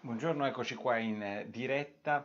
Buongiorno, eccoci qua in eh, diretta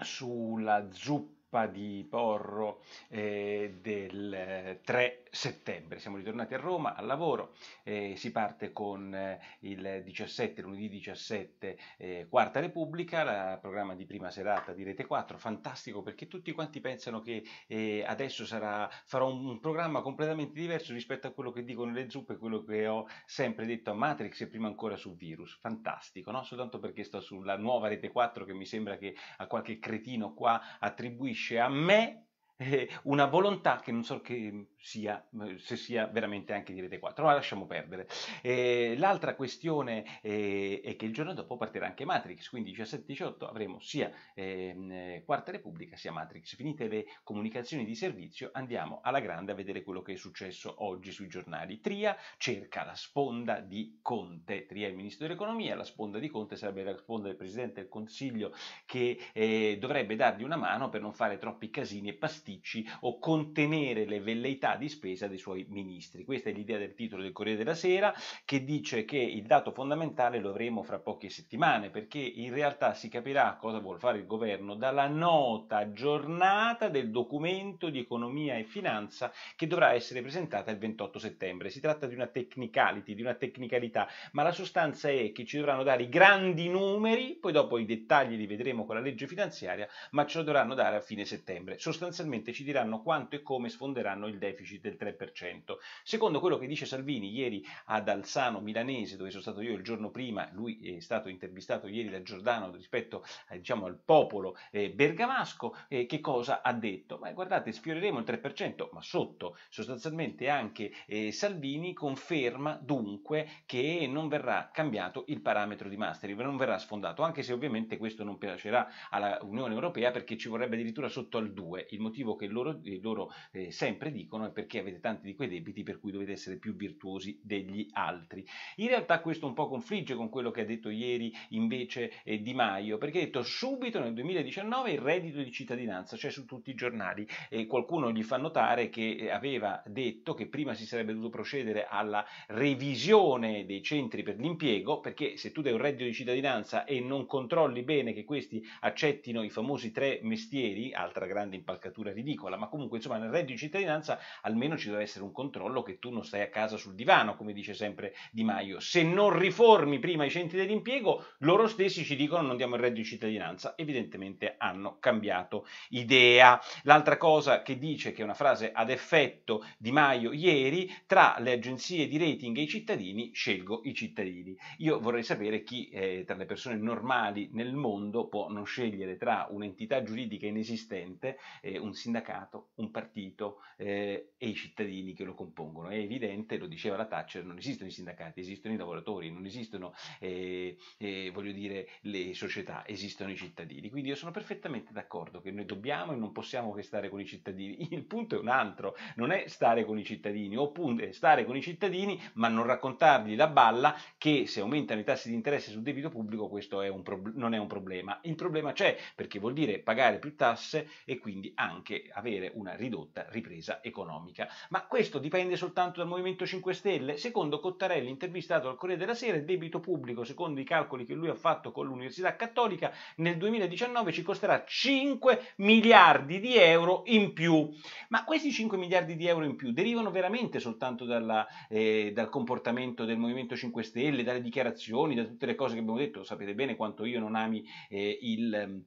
sulla zuppa di Porro eh, del 3 eh, settembre. Siamo ritornati a Roma al lavoro, eh, si parte con eh, il 17, lunedì 17, eh, Quarta Repubblica, il programma di prima serata di Rete 4, fantastico perché tutti quanti pensano che eh, adesso sarà, farò un, un, programma completamente diverso rispetto a quello che dicono le zuppe, quello che ho sempre detto a Matrix e prima ancora su Virus, fantastico, no? soltanto perché sto sulla nuova Rete 4 che mi sembra che a qualche cretino qua attribuisce riferisce a me eh, una volontà che non so che sia, se sia veramente anche di Rete 4, ma lasciamo perdere. Eh, l'altra questione eh, è che il giorno dopo partirà anche Matrix, quindi 17-18 avremo sia eh, Quarta Repubblica sia Matrix. Finite le comunicazioni di servizio, andiamo alla grande a vedere quello che è successo oggi sui giornali. Tria cerca la sponda di Conte, Tria è il ministro dell'economia, la sponda di Conte sarebbe la sponda del Presidente del Consiglio che eh, dovrebbe dargli una mano per non fare troppi casini e pastiglie pasticci o contenere le velleità di spesa dei suoi ministri. Questa è l'idea del titolo del Corriere della Sera che dice che il dato fondamentale lo avremo fra poche settimane perché in realtà si capirà cosa vuol fare il governo dalla nota aggiornata del documento di economia e finanza che dovrà essere presentata il 28 settembre. Si tratta di una technicality, di una tecnicalità, ma la sostanza è che ci dovranno dare i grandi numeri, poi dopo i dettagli li vedremo con la legge finanziaria, ma ce lo dovranno dare a fine settembre. Sostanzialmente probabilmente ci diranno quanto e come sfonderanno il deficit del 3%. Secondo quello che dice Salvini ieri ad Alzano Milanese, dove sono stato io il giorno prima, lui è stato intervistato ieri da Giordano rispetto eh, diciamo, al popolo eh, bergamasco, eh, che cosa ha detto? Ma guardate, sfioreremo il 3%, ma sotto sostanzialmente anche eh, Salvini conferma dunque che non verrà cambiato il parametro di Maastricht, non verrà sfondato, anche se ovviamente questo non piacerà alla Unione Europea perché ci vorrebbe addirittura sotto al 2, il motivo motivo che loro, eh, loro eh, sempre dicono è perché avete tanti di quei debiti per cui dovete essere più virtuosi degli altri. In realtà questo un po' confligge con quello che ha detto ieri invece eh, Di Maio, perché ha detto subito nel 2019 il reddito di cittadinanza, cioè su tutti i giornali, e qualcuno gli fa notare che eh, aveva detto che prima si sarebbe dovuto procedere alla revisione dei centri per l'impiego, perché se tu dai un reddito di cittadinanza e non controlli bene che questi accettino i famosi tre mestieri, altra grande impalcatura ridicola, ma comunque insomma nel reddito di cittadinanza almeno ci deve essere un controllo che tu non stai a casa sul divano, come dice sempre Di Maio. Se non riformi prima i centri dell'impiego, loro stessi ci dicono non diamo il reddito di cittadinanza, evidentemente hanno cambiato idea. L'altra cosa che dice, che è una frase ad effetto Di Maio ieri, tra le agenzie di rating e i cittadini scelgo i cittadini. Io vorrei sapere chi eh, tra le persone normali nel mondo può non scegliere tra un'entità giuridica inesistente, eh, un sindacato, un partito eh, e i cittadini che lo compongono. È evidente, lo diceva la Thatcher, non esistono i sindacati, esistono i lavoratori, non esistono eh, eh, voglio dire, le società, esistono i cittadini. Quindi io sono perfettamente d'accordo che noi dobbiamo e non possiamo che stare con i cittadini. Il punto è un altro, non è stare con i cittadini, oppure stare con i cittadini ma non raccontargli la balla che se aumentano i tassi di interesse sul debito pubblico questo è non è un problema. Il problema c'è perché vuol dire pagare più tasse e quindi anche anche avere una ridotta ripresa economica. Ma questo dipende soltanto dal Movimento 5 Stelle? Secondo Cottarelli, intervistato al Corriere della Sera, il debito pubblico, secondo i calcoli che lui ha fatto con l'Università Cattolica, nel 2019 ci costerà 5 miliardi di euro in più. Ma questi 5 miliardi di euro in più derivano veramente soltanto dalla, eh, dal comportamento del Movimento 5 Stelle, dalle dichiarazioni, da tutte le cose che abbiamo detto? Sapete bene quanto io non ami eh, il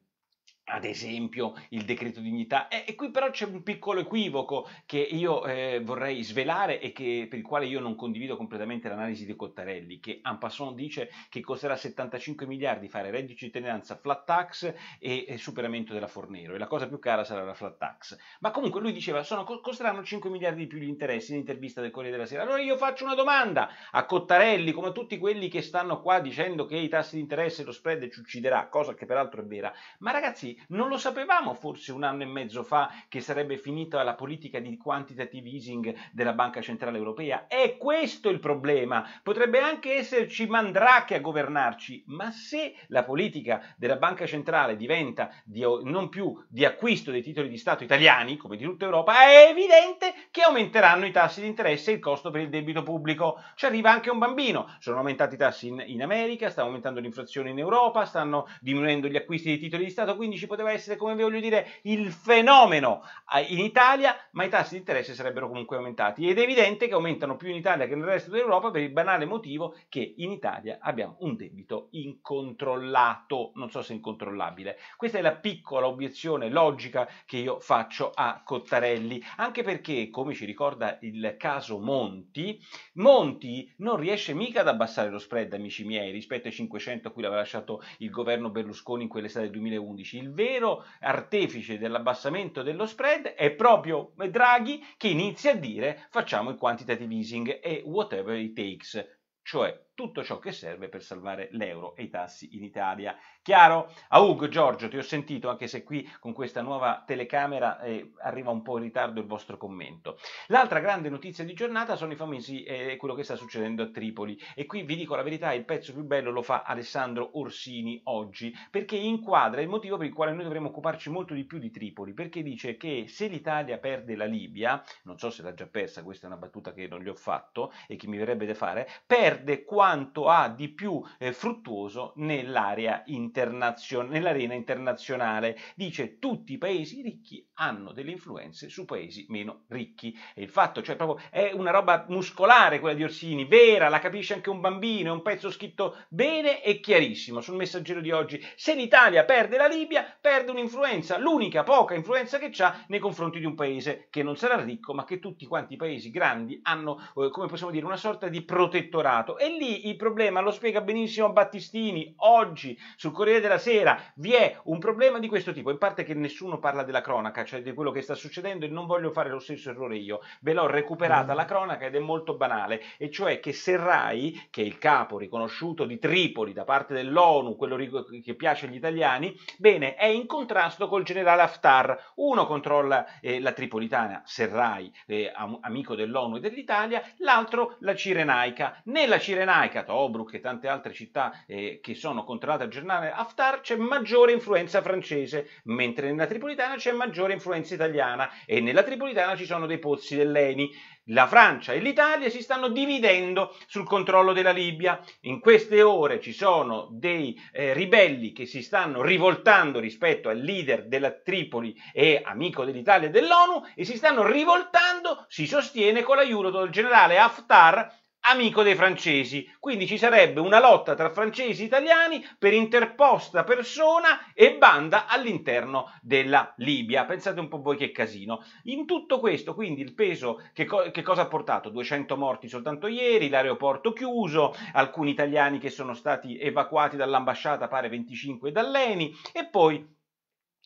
ad esempio il decreto dignità. E, e, qui però c'è un piccolo equivoco che io eh, vorrei svelare e che, per il quale io non condivido completamente l'analisi di Cottarelli, che en passant dice che costerà 75 miliardi fare reddito cittadinanza, flat tax e, e, superamento della Fornero, e la cosa più cara sarà la flat tax. Ma comunque lui diceva, sono, costeranno 5 miliardi di più gli interessi in intervista del Corriere della Sera. Allora io faccio una domanda a Cottarelli, come a tutti quelli che stanno qua dicendo che i tassi di interesse lo spread ci ucciderà, cosa che peraltro è vera, ma ragazzi non lo sapevamo forse un anno e mezzo fa che sarebbe finita la politica di quantitative easing della Banca Centrale Europea? È questo il problema. Potrebbe anche esserci Mandrake a governarci, ma se la politica della Banca Centrale diventa di, non più di acquisto dei titoli di Stato italiani, come di tutta Europa, è evidente che aumenteranno i tassi di interesse e il costo per il debito pubblico. Ci arriva anche un bambino. Sono aumentati i tassi in, in America, sta aumentando l'inflazione in Europa, stanno diminuendo gli acquisti dei titoli di Stato, quindi ci poteva essere, come voglio dire, il fenomeno in Italia, ma i tassi di interesse sarebbero comunque aumentati. Ed è evidente che aumentano più in Italia che nel resto dell'Europa per il banale motivo che in Italia abbiamo un debito incontrollato, non so se incontrollabile. Questa è la piccola obiezione logica che io faccio a Cottarelli, anche perché, come ci ricorda il caso Monti, Monti non riesce mica ad abbassare lo spread, amici miei, rispetto ai 500 a cui l'aveva lasciato il governo Berlusconi in quell'estate del 2011. Il vero artefice dell'abbassamento dello spread è proprio Draghi che inizia a dire facciamo il quantitative easing e whatever it takes, cioè tutto ciò che serve per salvare l'euro e i tassi in Italia. Chiaro? A Ugo, Giorgio, ti ho sentito, anche se qui con questa nuova telecamera eh, arriva un po' in ritardo il vostro commento. L'altra grande notizia di giornata sono i famosi, eh, quello che sta succedendo a Tripoli. E qui vi dico la verità, il pezzo più bello lo fa Alessandro Orsini oggi, perché inquadra il motivo per il quale noi dovremmo occuparci molto di più di Tripoli, perché dice che se l'Italia perde la Libia, non so se l'ha già persa, questa è una battuta che non gli ho fatto e che mi verrebbe da fare, perde quasi quanto ha di più eh, fruttuoso nell'area internazio- nell'arena internazionale. Dice tutti i paesi ricchi hanno delle influenze su paesi meno ricchi. E il fatto, cioè proprio è una roba muscolare quella di Orsini, vera, la capisce anche un bambino, è un pezzo scritto bene e chiarissimo sul messaggero di oggi. Se l'Italia perde la Libia, perde un'influenza, l'unica poca influenza che ha nei confronti di un paese che non sarà ricco, ma che tutti quanti i paesi grandi hanno, eh, come possiamo dire, una sorta di protettorato. E lì il problema lo spiega benissimo Battistini oggi sul Corriere della Sera. Vi è un problema di questo tipo, in parte che nessuno parla della cronaca, cioè di quello che sta succedendo e non voglio fare lo stesso errore io. Ve l'ho recuperata mm. la cronaca ed è molto banale, e cioè che Serrai, che è il capo riconosciuto di Tripoli da parte dell'ONU, quello che piace agli italiani, bene, è in contrasto col generale Haftar. Uno controlla eh, la Tripolitana, Serrai, eh, am- amico dell'ONU e dell'Italia, l'altro la Cirenaica. Nella Cirenaica Reykjavik, Tobruk e tante altre città eh, che sono controllate dal giornale Haftar c'è maggiore influenza francese, mentre nella Tripolitana c'è maggiore influenza italiana e nella Tripolitana ci sono dei pozzi dell'Eni. La Francia e l'Italia si stanno dividendo sul controllo della Libia. In queste ore ci sono dei eh, ribelli che si stanno rivoltando rispetto al leader della Tripoli e amico dell'Italia e dell'ONU e si stanno rivoltando, si sostiene, con l'aiuto del generale Haftar amico dei francesi. Quindi ci sarebbe una lotta tra francesi e italiani per interposta persona e banda all'interno della Libia. Pensate un po' voi che casino. In tutto questo, quindi, il peso che, co- che cosa ha portato? 200 morti soltanto ieri, l'aeroporto chiuso, alcuni italiani che sono stati evacuati dall'ambasciata, pare 25 dall'ENI, e poi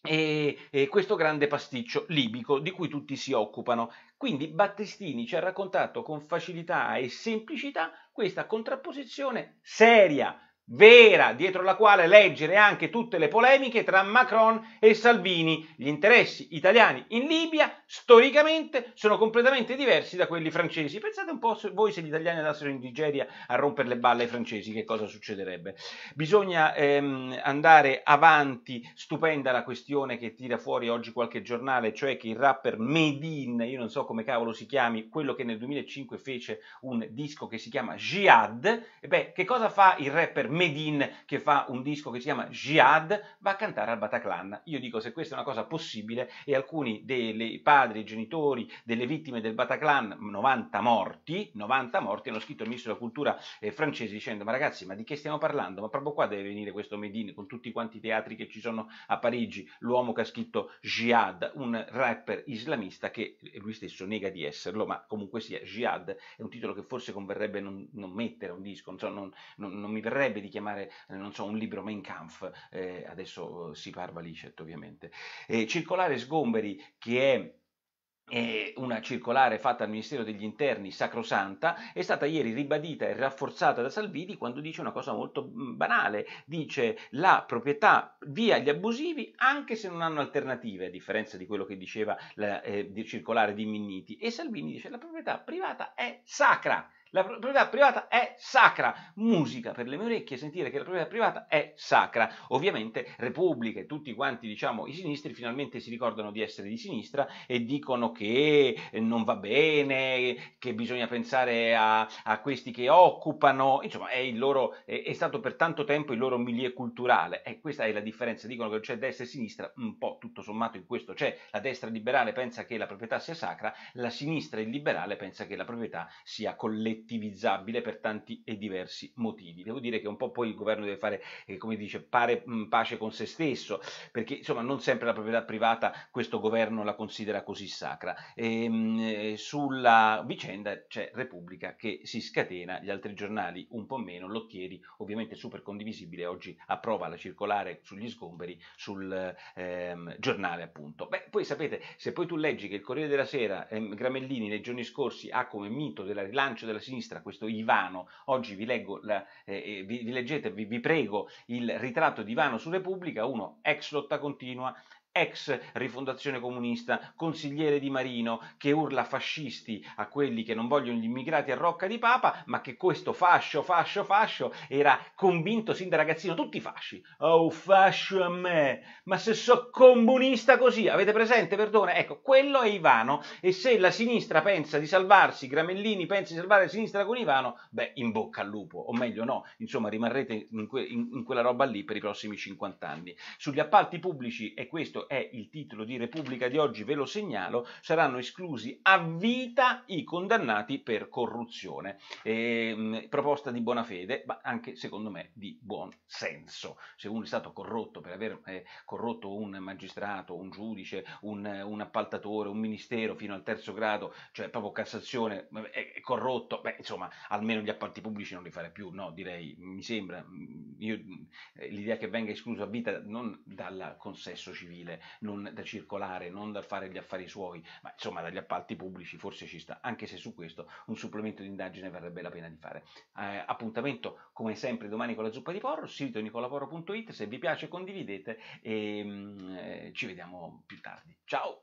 e, e questo grande pasticcio libico di cui tutti si occupano. Quindi Battistini ci ha raccontato con facilità e semplicità questa contrapposizione seria vera dietro la quale leggere anche tutte le polemiche tra Macron e Salvini. Gli interessi italiani in Libia storicamente sono completamente diversi da quelli francesi. Pensate un po' se voi se gli italiani andassero in Nigeria a rompere le balle ai francesi, che cosa succederebbe? Bisogna ehm, andare avanti, stupenda la questione che tira fuori oggi qualche giornale, cioè che il rapper Medin, io non so come cavolo si chiami, quello che nel 2005 fece un disco che si chiama Jihad, e beh, che cosa fa il rapper Medin che fa un disco che si chiama Jihad va a cantare al Bataclan. Io dico se questa è una cosa possibile e alcuni dei padri, genitori delle vittime del Bataclan, 90 morti, 90 morti, hanno scritto al ministro della cultura eh, francese dicendo ma ragazzi ma di che stiamo parlando? Ma proprio qua deve venire questo Medin con tutti quanti i teatri che ci sono a Parigi, l'uomo che ha scritto Jihad, un rapper islamista che eh, lui stesso nega di esserlo, ma comunque sia Jihad è un titolo che forse converrebbe non, non mettere un disco, non, so, non, non mi verrebbe di di chiamare, eh, non so, un libro Mein Kampf, eh, adesso eh, si parla Licet ovviamente. Eh, circolare Sgomberi che è una circolare fatta al Ministero degli Interni sacrosanta è stata ieri ribadita e rafforzata da Salvini quando dice una cosa molto mm, banale, dice la proprietà via gli abusivi anche se non hanno alternative, a differenza di quello che diceva la eh, circolare di Minniti e Salvini dice la proprietà privata è sacra la proprietà privata è sacra. Musica per le mie orecchie sentire che la proprietà privata è sacra. Ovviamente Repubblica e tutti quanti, diciamo, i sinistri finalmente si ricordano di essere di sinistra e dicono che eh, non va bene, che bisogna pensare a, a questi che occupano, insomma, è, loro, è, è, stato per tanto tempo il loro milieu culturale e questa è la differenza. Dicono che c'è destra e sinistra, un po' tutto sommato in questo c'è. La destra liberale pensa che la proprietà sia sacra, la sinistra il liberale pensa che la proprietà sia collettiva oggettivizzabile per tanti e diversi motivi. Devo dire che un po' poi il governo deve fare, eh, come dice, pare, mh, mm, pace con se stesso, perché insomma non sempre la proprietà privata questo governo la considera così sacra. E, ehm, mh, eh, sulla vicenda c'è Repubblica che si scatena, gli altri giornali un po' meno, Lottieri ovviamente super condivisibile, oggi approva la circolare sugli sgomberi sul ehm, giornale appunto. Beh, poi sapete, se poi tu leggi che il Corriere della Sera, ehm, Gramellini nei giorni scorsi ha come mito della rilancio della sinistra, questo Ivano. Oggi vi, leggo la, eh, eh, vi, vi leggete, vi, vi prego, il ritratto di Ivano su Repubblica, uno ex lotta continua ex rifondazione comunista, consigliere di Marino, che urla fascisti a quelli che non vogliono gli immigrati a Rocca di Papa, ma che questo fascio, fascio, fascio era convinto sin da ragazzino, tutti fasci. Oh, fascio a me! Ma se so comunista così, avete presente, perdone? Ecco, quello è Ivano e se la sinistra pensa di salvarsi, Gramellini pensa di salvare la sinistra con Ivano, beh, in bocca al lupo, o meglio no, insomma rimarrete in, que in, quella roba lì per i prossimi 50 anni. Sugli appalti pubblici, e questo è il titolo di Repubblica di oggi, ve lo segnalo, saranno esclusi a vita i condannati per corruzione. E, ehm, proposta di buona fede, ma anche secondo me di buon senso. Se uno è stato corrotto per aver eh, corrotto un magistrato, un giudice, un, un, appaltatore, un ministero fino al terzo grado, cioè proprio Cassazione, eh, è, è corrotto, beh, insomma, almeno gli appalti pubblici non li fare più, no, direi, mi sembra, mm, io, eh, l'idea che venga escluso a vita non dal consesso civile eh, non da circolare, non da fare gli affari suoi, ma insomma dagli appalti pubblici forse ci sta, anche se su questo un supplemento di indagine varrebbe la pena di fare. Eh, appuntamento come sempre domani con la zuppa di porro, sito nicolaporo.it, se vi piace condividete e mh, mm, eh, ci vediamo più tardi. Ciao!